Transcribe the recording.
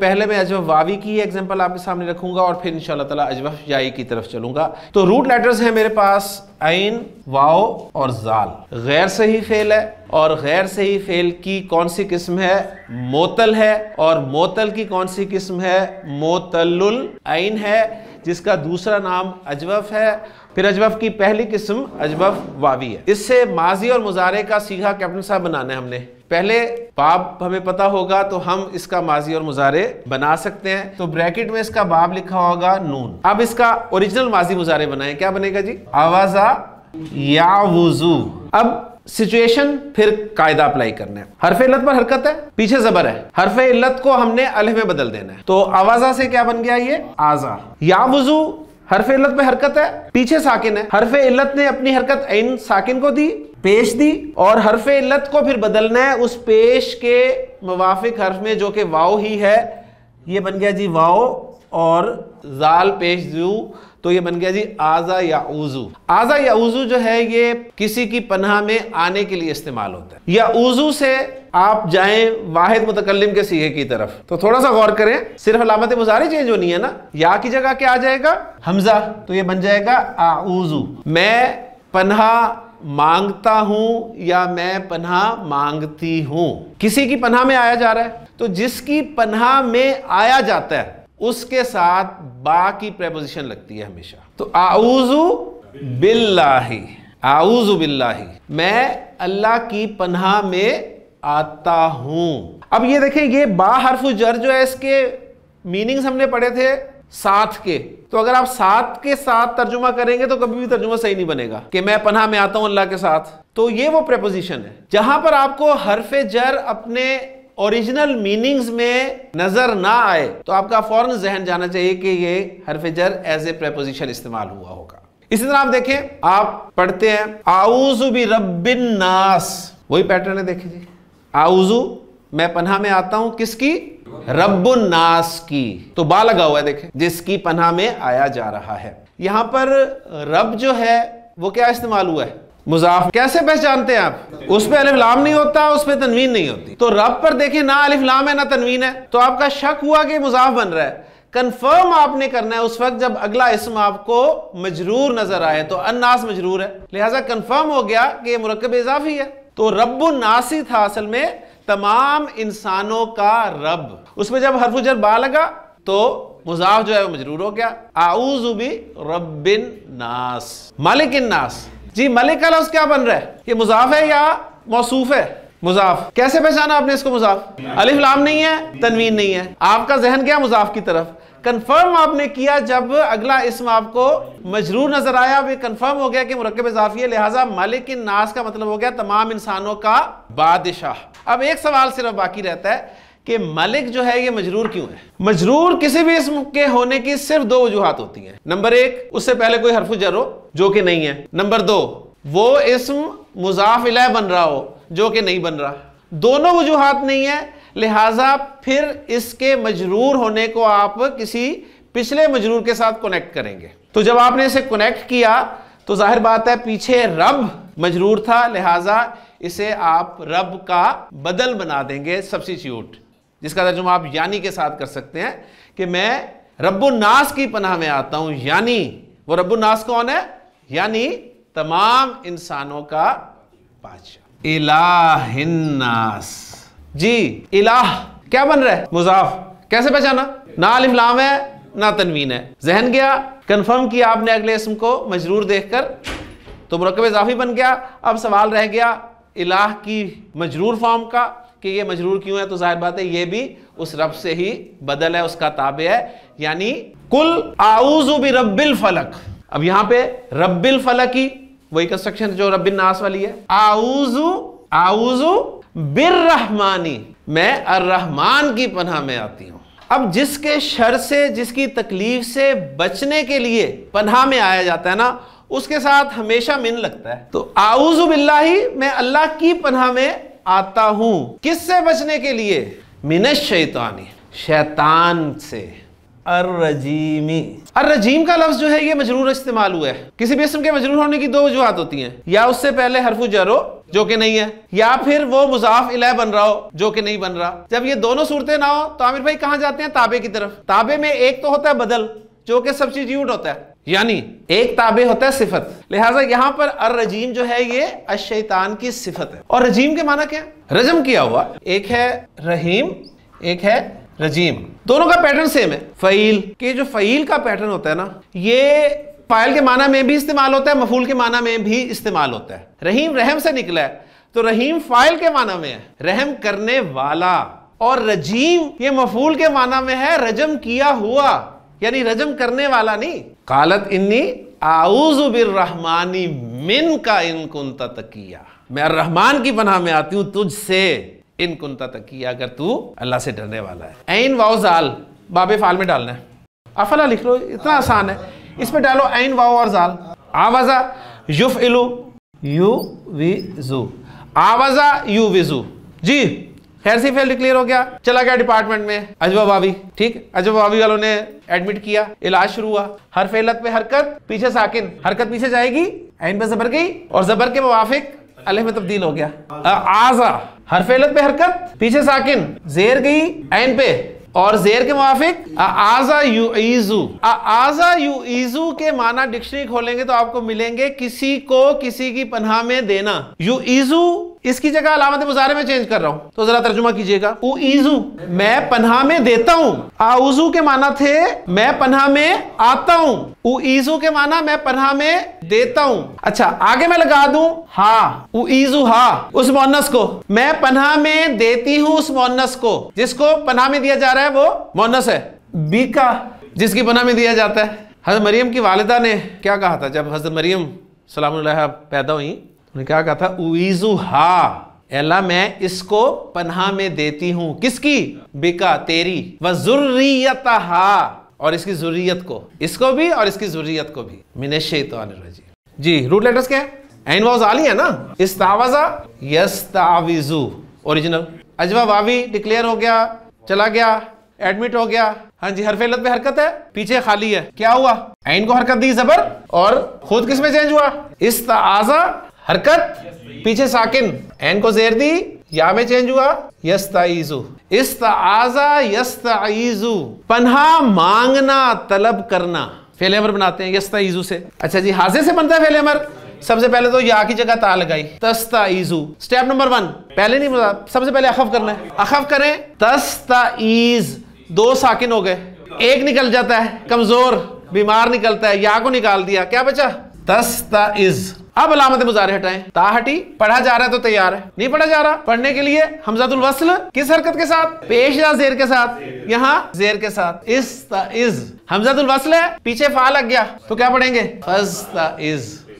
पहले मैं अजब वावी की एग्जांपल आपके सामने रखूंगा और फिर इंशाल्लाह ताला जाई की तरफ चलूंगा तो रूट लेटर्स हैं मेरे पास आइन वाओ और जाल गैर सही फेल है और गैर सही फेल की कौन सी किस्म है मोतल है और मोतल की कौन सी किस्म है मोतलुल आइन है जिसका दूसरा नाम अजवफ है फिर अजवफ की पहली किस्म अजवफ वावी है इससे माजी और मुजारे का सीधा कैप्टन साहब बनाना है हमने पहले बाब हमें पता होगा तो हम इसका माजी और मुजारे बना सकते हैं तो ब्रैकेट में इसका बाब लिखा होगा नून अब इसका ओरिजिनल माजी मुजारे बनाए क्या बनेगा जी आवाजा या वजू अब सिचुएशन फिर कायदा अप्लाई करना है हरफ इल्लत पर हरकत है पीछे जबर है हरफ इल्लत को हमने अलह में बदल देना है तो आवाजा से क्या बन गया ये आजा या वजू हरफ इल्लत पे हरकत है पीछे साकिन है हरफ इल्लत ने अपनी हरकत इन साकिन को दी पेश दी और हरफ इल्लत को फिर बदलना है उस पेश के मुवाफिक हर्फ में जो कि वाओ ही है ये बन गया जी वाओ और जाल पेश जू तो ये बन गया जी आज़ा या उजू आज़ा या उजू जो है ये किसी की पन्हा में आने के लिए इस्तेमाल होता है या उजू से आप जाएं वाहिद मुतकलम के सीहे की तरफ तो थोड़ा सा गौर करें सिर्फ अलामत मुजारी चेंज होनी है ना या की जगह क्या आ जाएगा हमजा तो ये बन जाएगा आऊजू मैं पन्हा मांगता हूं या मैं पनाह मांगती हूं किसी की पनाह में आया जा रहा है तो जिसकी पनाह में आया जाता है उसके साथ बा की प्रेपोजिशन लगती है हमेशा तो आउजू बिल्लाही आउजू बिल्लाही मैं अल्लाह की पनाह में आता हूं अब ये देखें ये बा हरफ जर जो है इसके मीनिंग्स हमने पढ़े थे साथ के तो अगर आप साथ के साथ तर्जुमा करेंगे तो कभी भी तर्जुमा सही नहीं बनेगा कि मैं पनाह में आता हूं अल्लाह के साथ तो ये वो प्रेपोजिशन है जहां पर आपको हरफ जर अपने ओरिजिनल मीनिंग्स में नजर ना आए तो आपका फौरन जहन जाना चाहिए कि ये हरफ जर एज ए प्रेपोजिशन इस्तेमाल हुआ होगा इसी तरह आप देखें आप पढ़ते हैं आउजु भी रबिन नास वही पैटर्न है देखिए आउजू मैं पन्हा में आता हूं किसकी रब्बुन्नास की तो बा लगा हुआ है देखे जिसकी पना में आया जा रहा है यहां पर रब जो है वो क्या इस्तेमाल हुआ है मुजाफ कैसे पहचानते हैं आप उस पर अलिफ लाम नहीं होता उस पर तनवीन नहीं होती तो रब पर देखें ना अलिफ लाम है ना तनवीन है तो आपका शक हुआ कि मुजाफ बन रहा है कंफर्म आपने करना है उस वक्त जब अगला इसम आपको मजरूर नजर आए तो अन्नास मजरूर है लिहाजा कंफर्म हो गया कि यह मरकब इजाफी है तो रब्बुन्नासी था असल में तमाम इंसानों का रब उसमें जब हरफुजर बा लगा तो मुजाफ जो है वो मजरूर हो गया भी रबिन नास मालिक इन नास जी मलिक का लफ्ज क्या बन रहा है ये मुजाफ है या मौसूफ है मुजाफ कैसे पहचाना आपने इसको मुजाफ अलिफ लाम नहीं है तनवीन नहीं है आपका जहन क्या मुजाफ की तरफ कंफर्म आपने किया जब अगला इसम आपको मजरूर नजर आया अब कन्फर्म हो गया कि मुरकब इजाफी है लिहाजा मालिक नास का मतलब हो गया तमाम इंसानों का बादशाह अब एक सवाल सिर्फ बाकी रहता है कि मलिक जो है ये मजरूर क्यों है मजरूर किसी भी इसम के होने की सिर्फ दो वजूहत होती हैं नंबर एक उससे पहले कोई हरफ जर हो जो कि नहीं है नंबर दो वो इसम मुजाफिला बन रहा हो जो कि नहीं बन रहा दोनों वजूहत नहीं है लिहाजा फिर इसके मजरूर होने को आप किसी पिछले मजरूर के साथ कनेक्ट करेंगे तो जब आपने इसे कनेक्ट किया तो जाहिर बात है पीछे रब मजरूर था लिहाजा इसे आप रब का बदल बना देंगे सब्सिट्यूट जिसका तर्जुमा आप यानी के साथ कर सकते हैं कि मैं रबुलनास की पनाह में आता हूं यानी वो रबुलनास कौन है यानी तमाम इंसानों का पाचा इलाहिन्नास जी इलाह क्या बन रहा है मुजाफ कैसे पहचाना ना आलिम है ना तनवीन है जहन गया कन्फर्म किया आपने अगले इसम को मजरूर देखकर तो मरकब इजाफी बन गया अब सवाल रह गया इलाह की मजरूर फॉर्म का कि ये मजरूर क्यों है तो जाहिर बात है ये भी उस रब से ही बदल है उसका ताबे है यानी कुल आउजु भी रब्बिल फलक अब यहां पे रब्बिल फलक ही वही कंस्ट्रक्शन जो रब्बिल नास वाली है आउजू आउजू बिर रहमानी मैं अर्रहमान की पनाह में आती हूँ अब जिसके शर से जिसकी तकलीफ से बचने के लिए पनाह में आया जाता है ना उसके साथ हमेशा मिन लगता है तो आउजु बिल्लाही मैं अल्लाह की पनाह में आता हूँ किससे बचने के लिए मिन शैतानी शैतान से अर्रजीमी अर्रजीम का लफ्ज जो है ये मजरूर इस्तेमाल हुआ है किसी भी इसम के मजरूर होने की दो वजूहत होती हैं या उससे पहले हरफू जरो जो कि नहीं है या फिर वो मुजाफ इलाह बन रहा हो जो कि नहीं बन रहा जब ये दोनों सूरतें ना हो तो आमिर भाई कहाँ जाते हैं ताबे की तरफ ताबे में एक तो होता है बदल जो कि सब यूट होता है यानी एक ताबे होता है सिफत लिहाजा यहाँ पर अर रजीम जो है ये अशैतान की सिफत है और रजीम के माना क्या रजम किया हुआ एक है रहीम एक है रजीम दोनों का पैटर्न सेम है फ़ील के जो फ़ील का पैटर्न होता है ना ये फाइल के माना में भी इस्तेमाल होता है मफूल के माना में भी इस्तेमाल होता है रहीम रहम से निकला है तो रहीम फाइल के माना में है रहम करने वाला और रजीम ये मफूल के माना में है रजम किया हुआ यानी रजम करने वाला नहीं कालत इन्नी आउजुबिर रहमानी मिन का इनकुन तकिया मैं रहमान की पनाह में आती हूं तुझसे इन कुंता तकी अगर तू अल्लाह से डरने वाला है ऐन वाओ जाल बाबे फाल में डालना है अफला लिख लो इतना आसान है इसमें डालो ऐन वाओ और जाल आवाजा युफ इलू यू वी जू आवाजा यू वी जू जी खैर सी फेल डिक्लेयर हो गया चला गया डिपार्टमेंट में अजवा भाभी ठीक अजवा भाभी वालों ने एडमिट किया इलाज शुरू हुआ हर फेलत पे हरकत पीछे साकिन हरकत पीछे जाएगी आइन पे जबर गई और जबर के मुआफिक अलह में तब्दील हो गया आजा फेलत पे हरकत पीछे साकिन जेर गई एन पे और जेर के मुआफिक आजा यू ईजू आजा यू ईजू के माना डिक्शनरी खोलेंगे तो आपको मिलेंगे किसी को किसी की पनाह में देना यू ईजू इसकी जगह अलामत मुजारे में चेंज कर रहा हूं तो जरा तर्जुमा कीजिएगा ईजू मैं पन्हा में देता हूं आउजू के माना थे मैं पन्हा में आता हूँ ईजू के माना मैं पन्हा में देता हूं अच्छा आगे मैं लगा दू हा ईजू हा उस मोनस को मैं पन्हा में देती हूं उस मोनस को जिसको पन्हा में दिया जा रहा है वो मोनस है बीका जिसकी पन्हा में दिया जाता है हजरत मरियम की वालिदा ने क्या कहा था जब हजरत मरियम सलाम पैदा हुई उन्होंने क्या कहा था उइजू हा एला मैं इसको पन्हा में देती हूं किसकी बिका तेरी व हा और इसकी जरूरीत को इसको भी और इसकी जरूरीत को भी मिने शैतान जी रूट लेटर्स क्या है एन वाउज आली है ना यस ताविजू ओरिजिनल अजवा वावी डिक्लेयर हो गया चला गया एडमिट हो गया हाँ जी हर फेलत में हरकत है पीछे खाली है क्या हुआ आइन को हरकत दी जबर और खुद किस में चेंज हुआ इस ताजा हरकत पीछे साकिन एन को जेर दी या में चेंज हुआ यस ताइजू इस पन्हा मांगना तलब करना फेलेमर बनाते हैं यस से अच्छा जी हाजिर से बनता है फेलेमर सबसे पहले तो या की जगह ता लगाई तस्ता ईजू स्टेप नंबर वन पहले नहीं बता सबसे पहले अखफ करना है अखफ करें तस्ता ईज दो साकिन हो गए एक निकल जाता है कमजोर बीमार निकलता है या को निकाल दिया क्या बचा तस्ता इज अब अलामत मुजारे हटाएं हटी पढ़ा जा रहा है तो तैयार है नहीं पढ़ा जा रहा पढ़ने के लिए हमजादुल वसल किस हरकत के साथ पेश या जेर के साथ यहाँ जेर के साथ इस ता इज हमजादुल वसल है पीछे फा लग गया तो क्या पढ़ेंगे फज ता इज